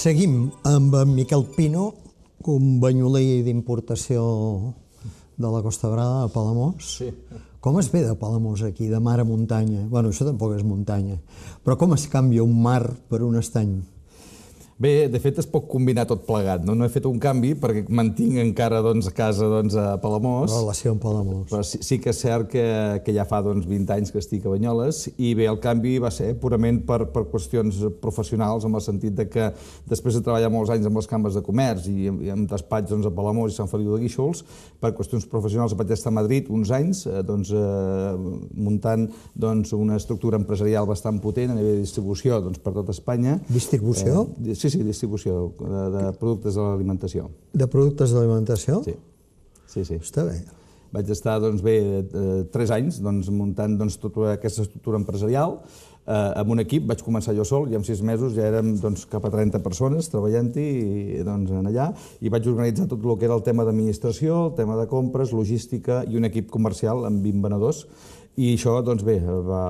Seguim amb en Miquel Pino, un banyoler d'importació de la Costa Brava, a Palamós. Sí. Com es ve de Palamós aquí, de mar a muntanya? Bueno, això tampoc és muntanya. Però com es canvia un mar per un estany? Bé, de fet es pot combinar tot plegat, no? No he fet un canvi perquè mantinc encara doncs, a casa doncs, a Palamós. La Relació amb Palamós. Però sí, sí que és cert que, que ja fa doncs, 20 anys que estic a Banyoles i bé, el canvi va ser purament per, per qüestions professionals en el sentit de que després de treballar molts anys amb les cambres de comerç i, i amb despatx doncs, a Palamós i Sant Feliu de Guíxols, per qüestions professionals vaig estar a Madrid uns anys eh, doncs, eh, muntant doncs, una estructura empresarial bastant potent a nivell de distribució doncs, per tot Espanya. Distribució? Eh, sí, Sí, distribució de, de productes de l'alimentació. De productes de l'alimentació? Sí. sí, sí. Està bé. Vaig estar, doncs bé, eh, tres anys doncs, muntant doncs, tota aquesta estructura empresarial, eh, amb un equip, vaig començar jo sol i en sis mesos ja érem doncs, cap a 30 persones treballant-hi doncs, en allà i vaig organitzar tot el que era el tema d'administració, el tema de compres, logística i un equip comercial amb 20 venedors i això, doncs bé, va,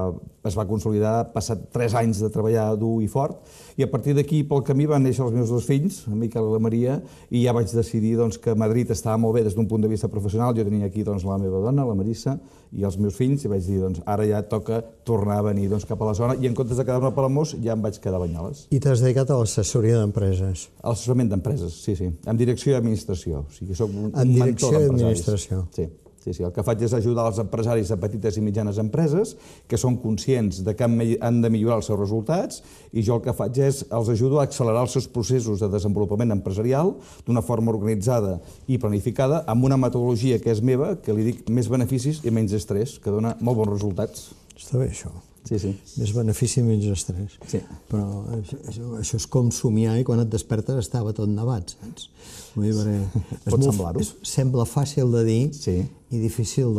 es va consolidar, passat tres anys de treballar dur i fort, i a partir d'aquí pel camí van néixer els meus dos fills, en Miquel i la Maria, i ja vaig decidir doncs, que Madrid estava molt bé des d'un punt de vista professional, jo tenia aquí doncs, la meva dona, la Marissa, i els meus fills, i vaig dir, doncs, ara ja toca tornar a venir doncs, cap a la zona, i en comptes de quedar-me a Palamós, ja em vaig quedar a Banyoles. I t'has dedicat a l'assessoria d'empreses? A l'assessorament d'empreses, sí, sí, amb direcció i administració, o sigui, soc un, en mentor d'empresaris. En direcció i administració. Sí. Sí, sí, el que faig és ajudar els empresaris de petites i mitjanes empreses que són conscients de que han de millorar els seus resultats i jo el que faig és els ajudo a accelerar els seus processos de desenvolupament empresarial d'una forma organitzada i planificada amb una metodologia que és meva, que li dic més beneficis i menys estrès, que dona molt bons resultats. Està bé, això. Sí, sí. Més benefici i menys estrès. Sí. Però això, això és com somiar i eh? quan et despertes estava tot nevat, saps? Vull dir, sí. és Pot semblar-ho. Sembla fàcil de dir sí i difícil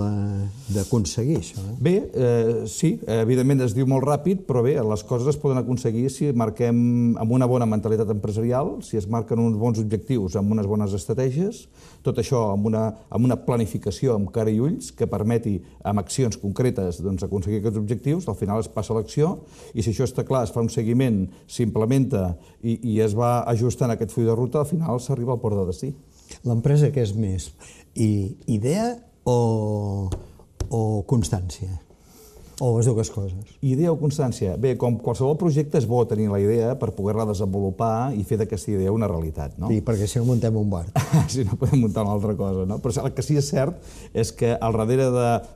d'aconseguir, això. Eh? Bé, eh, sí, evidentment es diu molt ràpid, però bé, les coses es poden aconseguir si marquem amb una bona mentalitat empresarial, si es marquen uns bons objectius, amb unes bones estratègies, tot això amb una, amb una planificació amb cara i ulls que permeti, amb accions concretes, doncs, aconseguir aquests objectius, al final es passa a l'acció, i si això està clar, es fa un seguiment, s'implementa i, i es va ajustant aquest full de ruta, al final s'arriba al port de destí. L'empresa que és més? I idea o, o constància o les dues coses. Idea o constància? Bé, com qualsevol projecte és bo tenir la idea per poder-la desenvolupar i fer d'aquesta idea una realitat, no? Sí, perquè si no muntem un bar. si no podem muntar una altra cosa, no? Però el que sí que és cert és que al darrere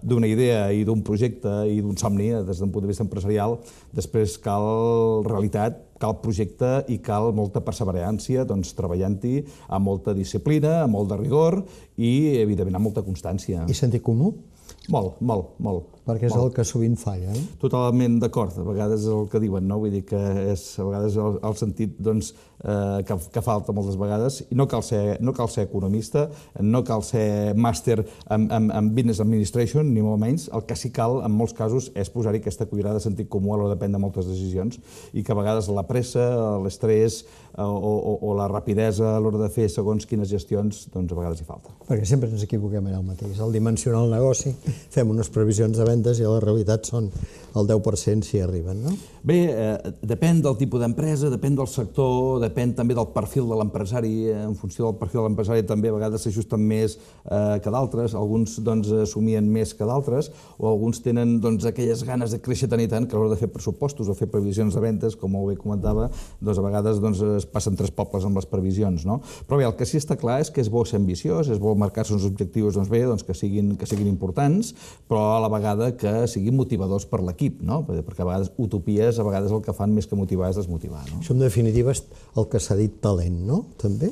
d'una idea i d'un projecte i d'un somni, des d'un punt de vista empresarial, després cal realitat cal projecte i cal molta perseverància doncs, treballant-hi amb molta disciplina, amb molt de rigor i, evidentment, amb molta constància. I sentit comú? Molt, molt, molt perquè és el que sovint falla. Eh? Totalment d'acord, a vegades és el que diuen, no? vull dir que és a vegades el, el sentit doncs, eh, que, que falta moltes vegades, i no cal ser, no cal ser economista, no cal ser màster en, en, en business administration, ni molt menys, el que sí cal en molts casos és posar-hi aquesta cuirada de sentit comú a l'hora de prendre moltes decisions, i que a vegades la pressa, l'estrès eh, o, o, o la rapidesa a l'hora de fer segons quines gestions, doncs a vegades hi falta. Perquè sempre ens equivoquem allà el mateix, el dimensionar el negoci, fem unes previsions de venda vendes i a la realitat són el 10% si arriben, no? Bé, eh, depèn del tipus d'empresa, depèn del sector, depèn també del perfil de l'empresari. Eh, en funció del perfil de l'empresari també a vegades s'ajusten més eh, que d'altres, alguns doncs, assumien més que d'altres, o alguns tenen doncs, aquelles ganes de créixer tant i tant que a l'hora de fer pressupostos o fer previsions de ventes, com ho bé comentava, doncs, a vegades doncs, es passen tres pobles amb les previsions. No? Però bé, el que sí que està clar és que és bo ser ambiciós, és bo marcar-se uns objectius doncs, bé, doncs, que, siguin, que siguin importants, però a la vegada vegada que siguin motivadors per l'equip, no? perquè a vegades utopies a vegades el que fan més que motivar és desmotivar. No? Això en definitiva és el que s'ha dit talent, no? També?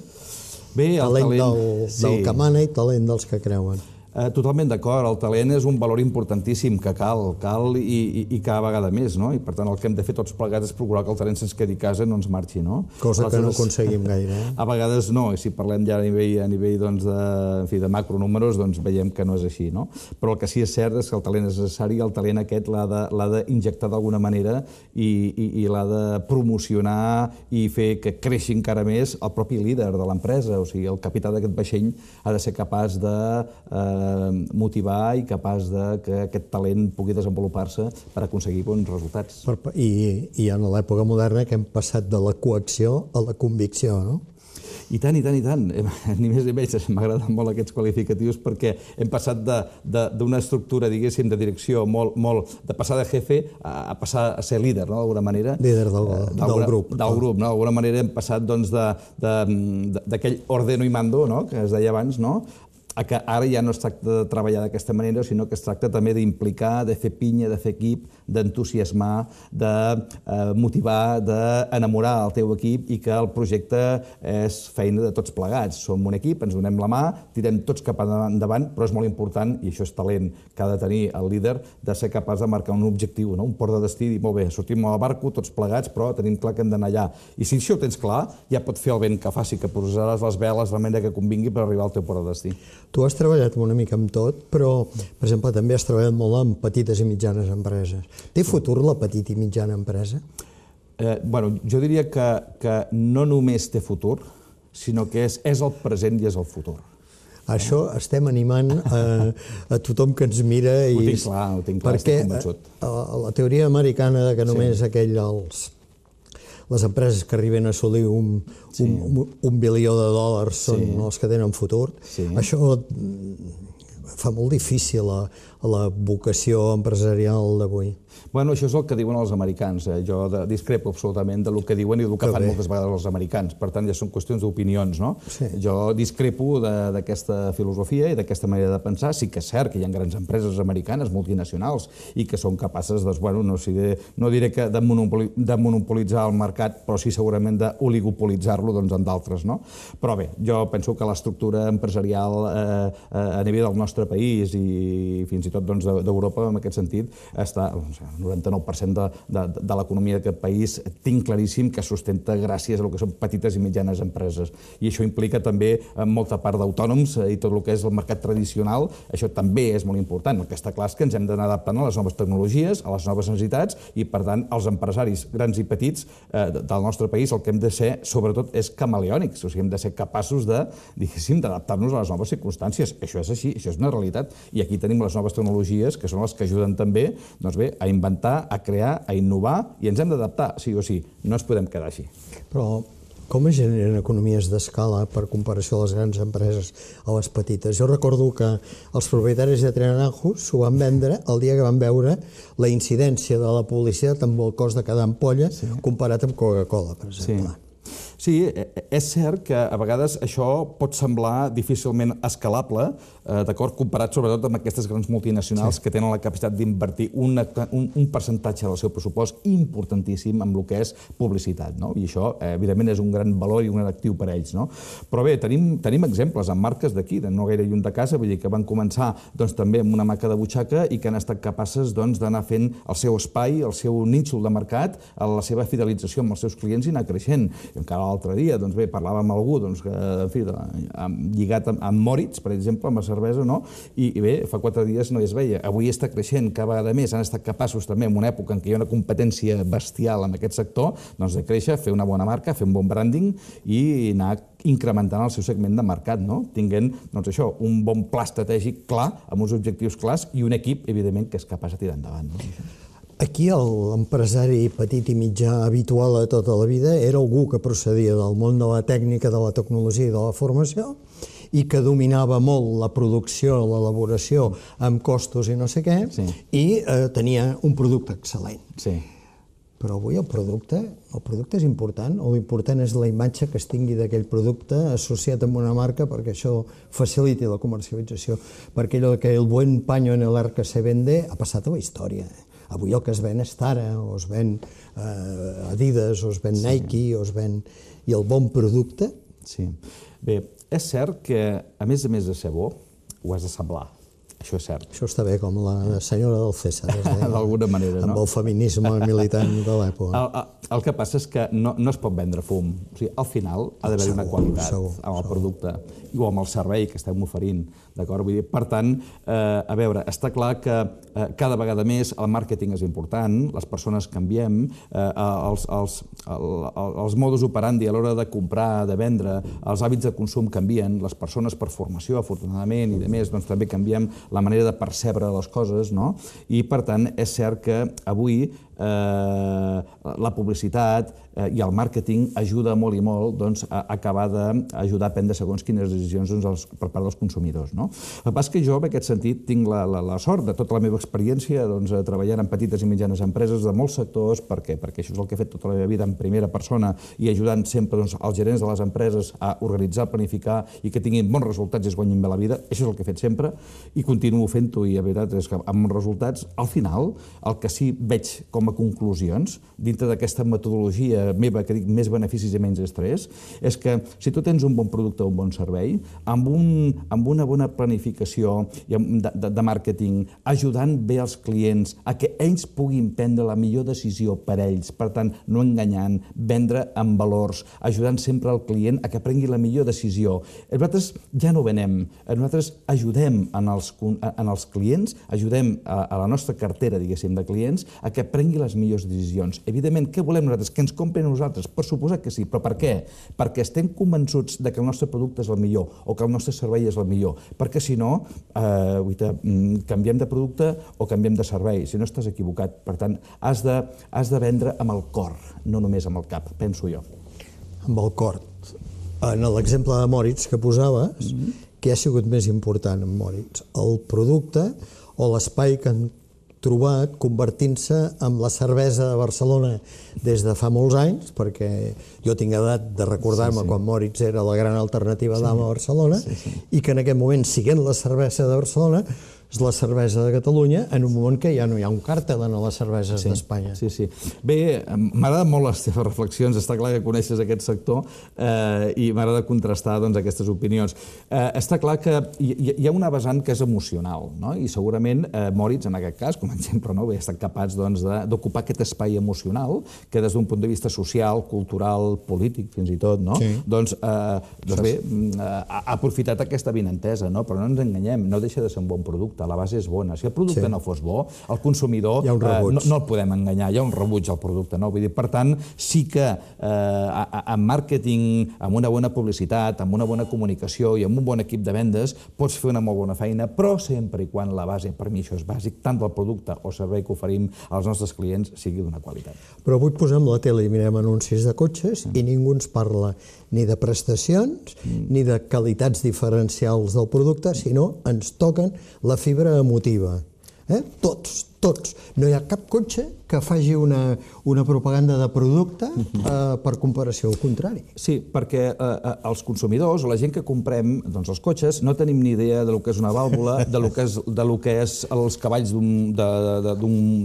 Bé, el talent, talent del, del que mana i talent dels que creuen. Eh, totalment d'acord, el talent és un valor importantíssim que cal, cal i, i, i cada vegada més, no? I per tant el que hem de fer tots plegats és procurar que el talent se'ns quedi a casa no ens marxi, no? Cosa Aleshores, que no aconseguim gaire. Eh? A vegades no, i si parlem ja a nivell, a nivell doncs, de, en fi, de macronúmeros, doncs veiem que no és així, no? Però el que sí és cert és que el talent és necessari i el talent aquest l'ha d'injectar d'alguna manera i, i, i l'ha de promocionar i fer que creixi encara més el propi líder de l'empresa, o sigui, el capità d'aquest vaixell ha de ser capaç de eh, Eh, motivar i capaç de que aquest talent pugui desenvolupar-se per aconseguir bons resultats. I, i en l'època moderna que hem passat de la coacció a la convicció, no? I tant, i tant, i tant. Ni més ni menys. M'agraden molt aquests qualificatius perquè hem passat d'una estructura, diguéssim, de direcció molt, molt... de passar de jefe a, a passar a ser líder, no?, d'alguna manera. Líder del, eh, del grup. Del grup, no? D'alguna manera hem passat, doncs, d'aquell ordeno i mando, no?, que es deia abans, no?, a que ara ja no es tracta de treballar d'aquesta manera, sinó que es tracta també d'implicar, de fer pinya, de fer equip, d'entusiasmar, de eh, motivar, d'enamorar el teu equip i que el projecte és feina de tots plegats. Som un equip, ens donem la mà, tirem tots cap endavant, però és molt important, i això és talent que ha de tenir el líder, de ser capaç de marcar un objectiu, no? un port de destí, dir, molt bé, sortim a la barco tots plegats, però tenim clar que hem d'anar allà. I si això ho tens clar, ja pot fer el vent que faci, que posaràs les veles de la manera que convingui per arribar al teu port de destí. Tu has treballat una mica amb tot, però, per exemple, també has treballat molt amb petites i mitjanes empreses. Té futur la petita i mitjana empresa? Eh, bueno, jo diria que, que no només té futur, sinó que és, és el present i és el futur. Això estem animant a, a tothom que ens mira. I, ho tinc clar, ho tinc clar, perquè estic convençut. Perquè eh, la teoria americana de que només sí. aquell els les empreses que arriben a assolir un, sí. un, un, un bilió de dòlars són sí. els que tenen futur. Sí. Això mm, fa molt difícil la, la vocació empresarial d'avui. Bueno, això és el que diuen els americans. Eh? Jo de, discrepo absolutament de del que diuen i del que, que fan bé. moltes vegades els americans. Per tant, ja són qüestions d'opinions, no? Sí. Jo discrepo d'aquesta filosofia i d'aquesta manera de pensar. Sí que és cert que hi ha grans empreses americanes, multinacionals, i que són capaces, de, bueno, no, si de, no diré que de, monopoli, de monopolitzar el mercat, però sí segurament d'oligopolitzar-lo doncs, en d'altres, no? Però bé, jo penso que l'estructura empresarial eh, eh, a nivell del nostre país i fins i tot doncs, d'Europa, doncs, en aquest sentit, està, doncs, el 99% de, de, de l'economia d'aquest país tinc claríssim que sustenta gràcies a el que són petites i mitjanes empreses. I això implica també eh, molta part d'autònoms eh, i tot el que és el mercat tradicional. Això també és molt important. El que està clar és que ens hem d'anar adaptant a les noves tecnologies, a les noves necessitats, i per tant els empresaris grans i petits eh, del nostre país el que hem de ser, sobretot, és camaleònics. O sigui, hem de ser capaços de, diguéssim, d'adaptar-nos a les noves circumstàncies. Això és així, això és una realitat. I aquí tenim les noves tecnologies, que són les que ajuden també doncs bé, a inventar, a crear, a innovar i ens hem d'adaptar, sí o sí. No ens podem quedar així. Però com es generen economies d'escala per comparació a les grans empreses a les petites? Jo recordo que els propietaris de Trenanajo s'ho van vendre el dia que van veure la incidència de la publicitat amb el cost de cada ampolla sí. comparat amb Coca-Cola, per exemple. Sí. Sí, eh, és cert que a vegades això pot semblar difícilment escalable, eh, d'acord, comparat sobretot amb aquestes grans multinacionals sí. que tenen la capacitat d'invertir un, un percentatge del seu pressupost importantíssim amb el que és publicitat, no? I això, eh, evidentment, és un gran valor i un gran actiu per a ells, no? Però bé, tenim, tenim exemples amb marques d'aquí, de no gaire lluny de casa, vull dir que van començar doncs, també amb una maca de butxaca i que han estat capaces doncs, d'anar doncs, fent el seu espai, el seu nínxol de mercat, la seva fidelització amb els seus clients i anar creixent. I encara l'altre dia, doncs bé, parlàvem amb algú doncs, que, en fi, lligat amb, amb Moritz, per exemple, amb la cervesa, no? I, i bé, fa quatre dies no es veia. Avui està creixent cada vegada més, han estat capaços també en una època en què hi ha una competència bestial en aquest sector, doncs de créixer, fer una bona marca, fer un bon branding i anar incrementant el seu segment de mercat, no? tinguent doncs, això, un bon pla estratègic clar, amb uns objectius clars i un equip, evidentment, que és capaç de tirar endavant. No? Aquí l'empresari petit i mitjà habitual a tota la vida era algú que procedia del món de la tècnica, de la tecnologia i de la formació i que dominava molt la producció, l'elaboració amb costos i no sé què, sí. i eh, tenia un producte excel·lent. Sí. Però avui el producte, el producte és important, o l'important és la imatge que es tingui d'aquell producte associat amb una marca perquè això faciliti la comercialització. Perquè allò que el buen paño en el arc que se vende ha passat a la història. Eh? Avui el que es ven és Tara, o es ven eh, Adidas, o es ven sí. Nike, o es ven... I el bon producte... Sí. Bé, és cert que, a més a més de ser bo, ho has de semblar. Això és cert. Això està bé, com la senyora del César. D'alguna manera, amb no? Amb el feminisme militant de l'època. El, el, que passa és que no, no es pot vendre fum. O sigui, al final ha d'haver una qualitat segur, amb el segur. producte o amb el servei que estem oferint. D'acord? Vull dir, per tant, eh, a veure, està clar que eh, cada vegada més el màrqueting és important, les persones canviem, eh, els, els, el, els modus operandi a l'hora de comprar, de vendre, els hàbits de consum canvien, les persones per formació, afortunadament, i de més, doncs també canviem la manera de percebre les coses, no? i per tant és cert que avui eh, la publicitat eh, i el màrqueting ajuda molt i molt doncs, a acabar d'ajudar a prendre segons quines decisions doncs, els, per part dels consumidors. No? El que passa que jo, en aquest sentit, tinc la, la, la sort de tota la meva experiència doncs, eh, treballant en petites i mitjanes empreses de molts sectors, perquè perquè això és el que he fet tota la meva vida en primera persona i ajudant sempre doncs, els gerents de les empreses a organitzar, planificar i que tinguin bons resultats i es guanyin bé la vida. Això és el que he fet sempre i continuo fent-ho i la veritat és que amb resultats, al final, el que sí veig com a conclusions dintre d'aquesta metodologia meva que dic més beneficis i menys estrès, és que si tu tens un bon producte o un bon servei, amb, un, amb una bona planificació i amb, de, de, de màrqueting, ajudant bé els clients a que ells puguin prendre la millor decisió per ells, per tant, no enganyant, vendre amb valors, ajudant sempre al client a que prengui la millor decisió. Eh, nosaltres ja no venem, eh, nosaltres ajudem en els, en els clients, ajudem a, a la nostra cartera, diguéssim, de clients, a que prengui les millors decisions. Evidentment, què volem nosaltres? Que ens compren nosaltres? Per suposar que sí, però per què? Perquè estem convençuts de que el nostre producte és el millor o que el nostre servei és el millor. Perquè si no, eh, guita, mm, canviem de producte o canviem de servei. Si no, estàs equivocat. Per tant, has de, has de vendre amb el cor, no només amb el cap, penso jo. Amb el cor. En l'exemple de Moritz que posaves, mm -hmm. què ha sigut més important en Moritz? El producte o l'espai que trobat convertint-se en la cervesa de Barcelona des de fa molts anys, perquè jo tinc edat de recordar-me sí, sí. quan Moritz era la gran alternativa sí, d'Ama a Barcelona, sí, sí. i que en aquest moment, siguent la cervesa de Barcelona, és la cervesa de Catalunya en un moment que ja no hi ha un càrtel en les cerveses sí, d'Espanya. Sí, sí. Bé, m'agraden molt les teves reflexions, està clar que coneixes aquest sector eh, i m'agrada contrastar doncs, aquestes opinions. Eh, està clar que hi, hi ha una vessant que és emocional no? i segurament eh, Moritz, en aquest cas, com a exemple, no? Bé, estat capaç doncs, d'ocupar doncs, aquest espai emocional que des d'un punt de vista social, cultural, polític, fins i tot, no? sí. doncs, eh, doncs bé, eh, ha aprofitat aquesta vinentesa, no? però no ens enganyem, no deixa de ser un bon producte producte, tota la base és bona. Si el producte sí. no fos bo, el consumidor eh, no, no el podem enganyar, hi ha un rebuig al producte. No? Vull dir, per tant, sí que eh, en màrqueting, amb una bona publicitat, amb una bona comunicació i amb un bon equip de vendes, pots fer una molt bona feina, però sempre i quan la base, per mi això és bàsic, tant del producte o servei que oferim als nostres clients sigui d'una qualitat. Però avui posem la tele i mirem anuncis de cotxes mm. i ningú ens parla ni de prestacions mm. ni de qualitats diferencials del producte, mm. sinó ens toquen la fibra fibra emotiva. Eh? Tots, tots. No hi ha cap cotxe que faci una, una propaganda de producte uh eh, per comparació al contrari. Sí, perquè eh, eh, els consumidors, la gent que comprem doncs, els cotxes, no tenim ni idea de lo que és una vàlvula, lo que és, de lo que és els cavalls d'un de, de,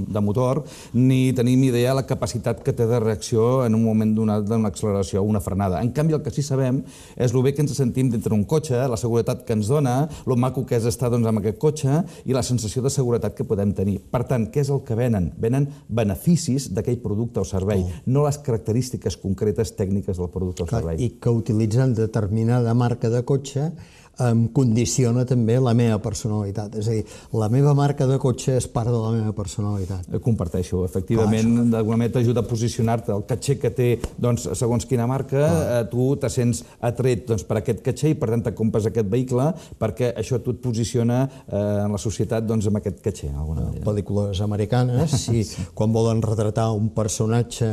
de motor, ni tenim idea la capacitat que té de reacció en un moment donat d'una acceleració o una frenada. En canvi, el que sí sabem és lo bé que ens sentim dintre d'un cotxe, la seguretat que ens dona, lo maco que és estar doncs, amb aquest cotxe i la sensació de seguretat que podem tenir. Per tant, què és el que venen? Venen beneficis d'aquell producte o servei, oh. no les característiques concretes tècniques del producte Clar, o servei. I que utilitzen determinada marca de cotxe em condiciona també la meva personalitat. És a dir, la meva marca de cotxe és part de la meva personalitat. Eh, comparteixo, efectivament, Clar, d'alguna manera t'ajuda a posicionar-te. El caché que té, doncs, segons quina marca, Clar. Ah. Eh, tu te sents atret doncs, per aquest caché i, per tant, te compres aquest vehicle perquè això tu et posiciona eh, en la societat doncs, amb aquest caché. Alguna manera. Pel·lícules americanes, si, sí. quan volen retratar un personatge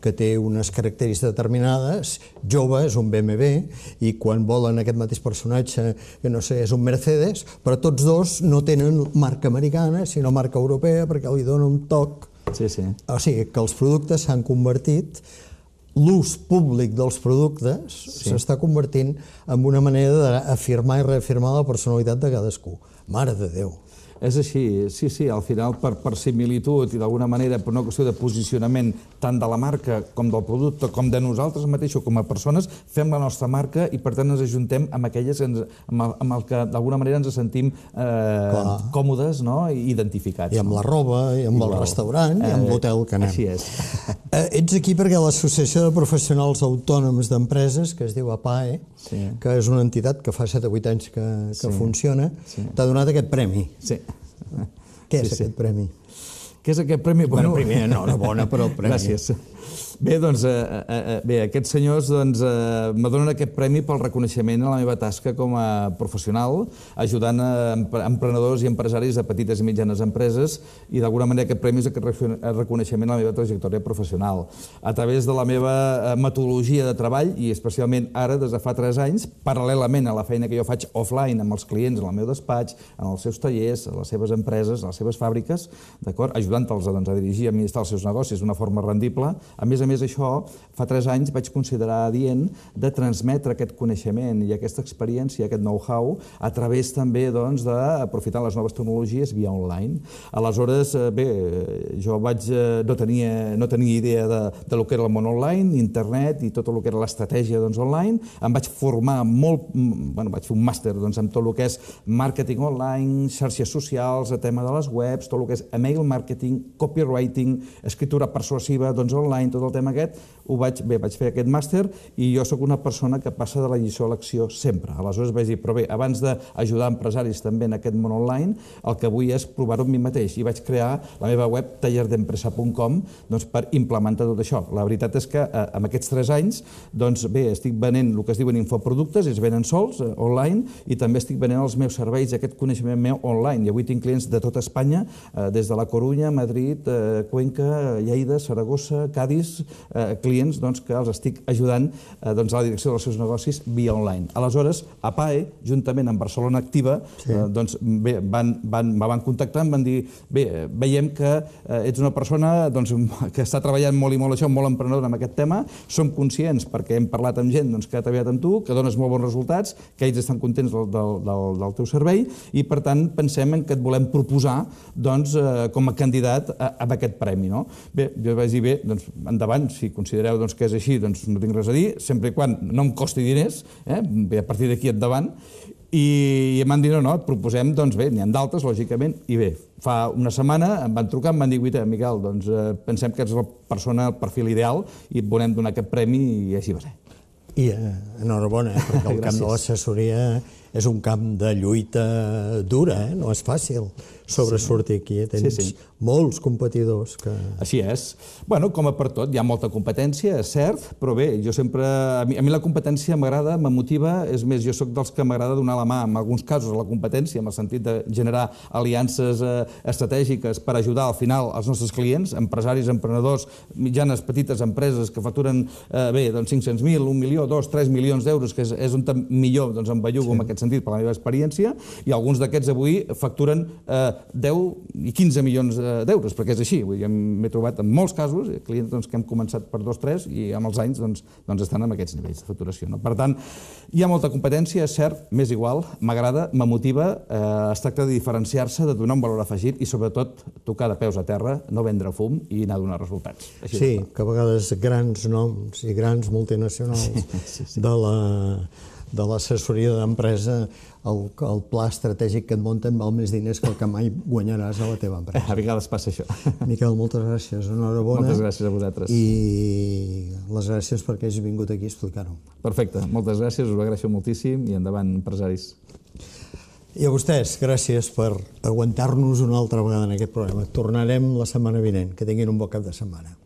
que té unes característiques determinades, jove, és un BMW, i quan volen aquest mateix personatge jo no sé, és un Mercedes, però tots dos no tenen marca americana, sinó marca europea, perquè li dona un toc. Sí, sí. O sigui, que els productes s'han convertit l'ús públic dels productes s'està sí. convertint en una manera d'afirmar i reafirmar la personalitat de cadascú. Mare de Déu! És així, sí, sí, al final per, per similitud i d'alguna manera per una qüestió de posicionament tant de la marca com del producte com de nosaltres mateixos com a persones, fem la nostra marca i per tant ens ajuntem amb aquelles ens, amb, el, amb el que d'alguna manera ens sentim eh, còmodes no? i identificats. I amb la roba, i amb I el restaurant, eh, i amb eh, l'hotel que anem. Així és. Eh, ets aquí perquè l'Associació de Professionals Autònoms d'Empreses, que es diu APAE, sí. que és una entitat que fa 7 o 8 anys que, que sí. funciona, sí. t'ha donat aquest premi. Sí. Què és sí, aquest sí. premi? Què és aquest premi? Bueno, bueno primer, no, no bona, però el premi. Gràcies. Bé, doncs, eh, eh, eh, bé, aquests senyors doncs, eh, me donen aquest premi pel reconeixement a la meva tasca com a professional, ajudant a emprenedors i empresaris de petites i mitjanes empreses i d'alguna manera aquest premi és aquest eh, reconeixement a la meva trajectòria professional. A través de la meva eh, metodologia de treball i especialment ara, des de fa 3 anys, paral·lelament a la feina que jo faig offline amb els clients, en el meu despatx, en els seus tallers, a les seves empreses, a les seves fàbriques, ajudant-los doncs, a dirigir i administrar els seus negocis d'una forma rendible, a més a més això, fa tres anys vaig considerar adient de transmetre aquest coneixement i aquesta experiència, aquest know-how, a través també d'aprofitar doncs, les noves tecnologies via online. Aleshores, eh, bé, jo vaig, eh, no, tenia, no tenia idea de, de lo que era el món online, internet i tot el que era l'estratègia doncs, online. Em vaig formar molt, bueno, vaig fer un màster doncs, amb tot el que és màrqueting online, xarxes socials, el tema de les webs, tot el que és email marketing, copywriting, escriptura persuasiva doncs, online, tot el tema tema aquest, ho vaig, bé, vaig fer aquest màster i jo sóc una persona que passa de la lliçó a l'acció sempre. Aleshores vaig dir, però bé, abans d'ajudar empresaris també en aquest món online, el que vull és provar-ho amb mi mateix i vaig crear la meva web tallerdempresa.com doncs, per implementar tot això. La veritat és que eh, amb aquests tres anys, doncs bé, estic venent el que es diuen infoproductes, es venen sols, eh, online, i també estic venent els meus serveis, aquest coneixement meu online. I avui tinc clients de tota Espanya, eh, des de la Corunya, Madrid, eh, Cuenca, Lleida, Saragossa, Cádiz, eh, clients doncs, que els estic ajudant eh, doncs, a la direcció dels seus negocis via online. Aleshores, a PAE, juntament amb Barcelona Activa, sí. eh, doncs, bé, van, van, me van contactar, em van dir, bé, veiem que eh, ets una persona doncs, que està treballant molt i molt això, molt emprenedora amb aquest tema, som conscients, perquè hem parlat amb gent doncs, que ha treballat amb tu, que dones molt bons resultats, que ells estan contents del, del, del, del teu servei, i per tant pensem en que et volem proposar doncs, eh, com a candidat a, a aquest premi. No? Bé, jo vaig dir, bé, doncs endavant endavant, si considereu doncs, que és així, doncs no tinc res a dir, sempre i quan no em costi diners, eh? a partir d'aquí endavant, i, i em van dir, no, no, et proposem, doncs bé, n'hi ha d'altres, lògicament, i bé, fa una setmana em van trucar, em van dir, guita, Miquel, doncs eh, pensem que ets la persona, el perfil ideal, i et volem donar aquest premi, i així va ser. I eh, enhorabona, eh, perquè el camp de l'assessoria és un camp de lluita dura, eh? no és fàcil sobresortir aquí. Eh? Tens sí, sí. molts competidors. Que... Així és. Bueno, com a per tot, hi ha molta competència, és cert, però bé, jo sempre... A mi, a mi la competència m'agrada, me motiva, és més, jo sóc dels que m'agrada donar la mà, en alguns casos, a la competència, en el sentit de generar aliances eh, estratègiques per ajudar al final els nostres clients, empresaris, emprenedors, mitjanes, petites empreses que facturen eh, bé, doncs 500.000, 1 milió, 2, 3 milions d'euros, que és, és on millor doncs, em bellugo sí. amb aquest aquest sentit per la meva experiència, i alguns d'aquests avui facturen eh, 10 i 15 milions eh, d'euros, perquè és així. Vull dir, m'he trobat en molts casos eh, clients doncs, que hem començat per 2-3 i amb els anys doncs, doncs estan en aquests nivells de facturació. No? Per tant, hi ha molta competència, és cert, m'és igual, m'agrada, m'emotiva, eh, es tracta de diferenciar-se, de donar un valor afegit i sobretot tocar de peus a terra, no vendre fum i anar a donar resultats. Així sí, que a vegades grans noms i grans multinacionals sí, sí, sí. de la de l'assessoria d'empresa el, el pla estratègic que et munten val més diners que el que mai guanyaràs a la teva empresa. A vegades passa això. Miquel, moltes gràcies, enhorabona. Moltes gràcies a vosaltres. I les gràcies perquè hagi vingut aquí a explicar-ho. Perfecte, moltes gràcies, us ho agraeixo moltíssim i endavant, empresaris. I a vostès, gràcies per aguantar-nos una altra vegada en aquest programa. Tornarem la setmana vinent. Que tinguin un bon cap de setmana.